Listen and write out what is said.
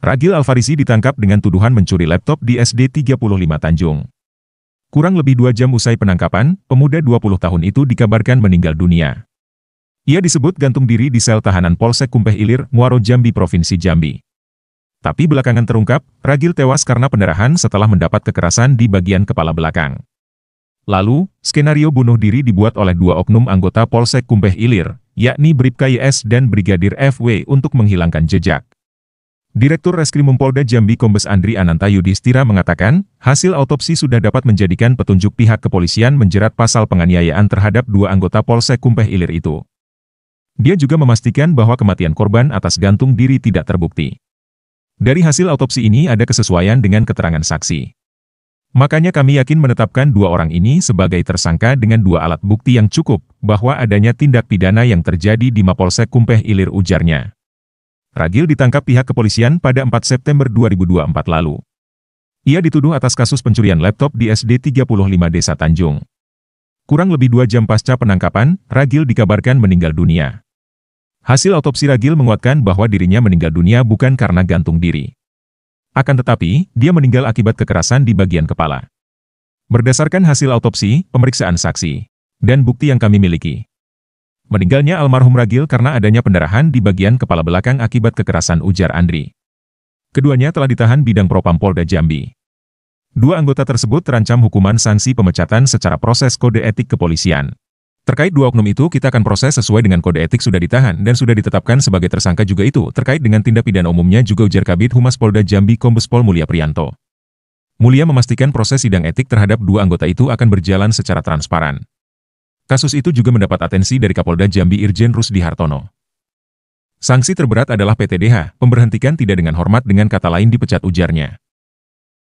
Ragil Alfarisi ditangkap dengan tuduhan mencuri laptop di SD 35 Tanjung. Kurang lebih dua jam usai penangkapan, pemuda 20 tahun itu dikabarkan meninggal dunia. Ia disebut gantung diri di sel tahanan Polsek Kumpeh Ilir, Muaro Jambi, Provinsi Jambi. Tapi belakangan terungkap, Ragil tewas karena pendarahan setelah mendapat kekerasan di bagian kepala belakang. Lalu, skenario bunuh diri dibuat oleh dua oknum anggota Polsek Kumpeh Ilir, yakni Bribka YS dan Brigadir FW untuk menghilangkan jejak. Direktur Reskrimum Polda Jambi Kombes Andri Ananta Yudhistira mengatakan, hasil autopsi sudah dapat menjadikan petunjuk pihak kepolisian menjerat pasal penganiayaan terhadap dua anggota Polsek Kumpeh Ilir itu. Dia juga memastikan bahwa kematian korban atas gantung diri tidak terbukti. Dari hasil autopsi ini ada kesesuaian dengan keterangan saksi. Makanya kami yakin menetapkan dua orang ini sebagai tersangka dengan dua alat bukti yang cukup, bahwa adanya tindak pidana yang terjadi di Mapolsek Kumpeh Ilir ujarnya. Ragil ditangkap pihak kepolisian pada 4 September 2024 lalu. Ia dituduh atas kasus pencurian laptop di SD 35 Desa Tanjung. Kurang lebih dua jam pasca penangkapan, Ragil dikabarkan meninggal dunia. Hasil autopsi Ragil menguatkan bahwa dirinya meninggal dunia bukan karena gantung diri. Akan tetapi, dia meninggal akibat kekerasan di bagian kepala. Berdasarkan hasil autopsi, pemeriksaan saksi, dan bukti yang kami miliki, Meninggalnya almarhum Ragil karena adanya pendarahan di bagian kepala belakang akibat kekerasan ujar Andri. Keduanya telah ditahan bidang propam Polda Jambi. Dua anggota tersebut terancam hukuman sanksi pemecatan secara proses kode etik kepolisian. Terkait dua oknum itu kita akan proses sesuai dengan kode etik sudah ditahan dan sudah ditetapkan sebagai tersangka juga itu. Terkait dengan tindak pidana umumnya juga ujar Kabit Humas Polda Jambi Kombes Pol Mulia Prianto. Mulia memastikan proses sidang etik terhadap dua anggota itu akan berjalan secara transparan. Kasus itu juga mendapat atensi dari Kapolda Jambi Irjen Rusdi Hartono. Sanksi terberat adalah PTDH, pemberhentikan tidak dengan hormat dengan kata lain dipecat ujarnya.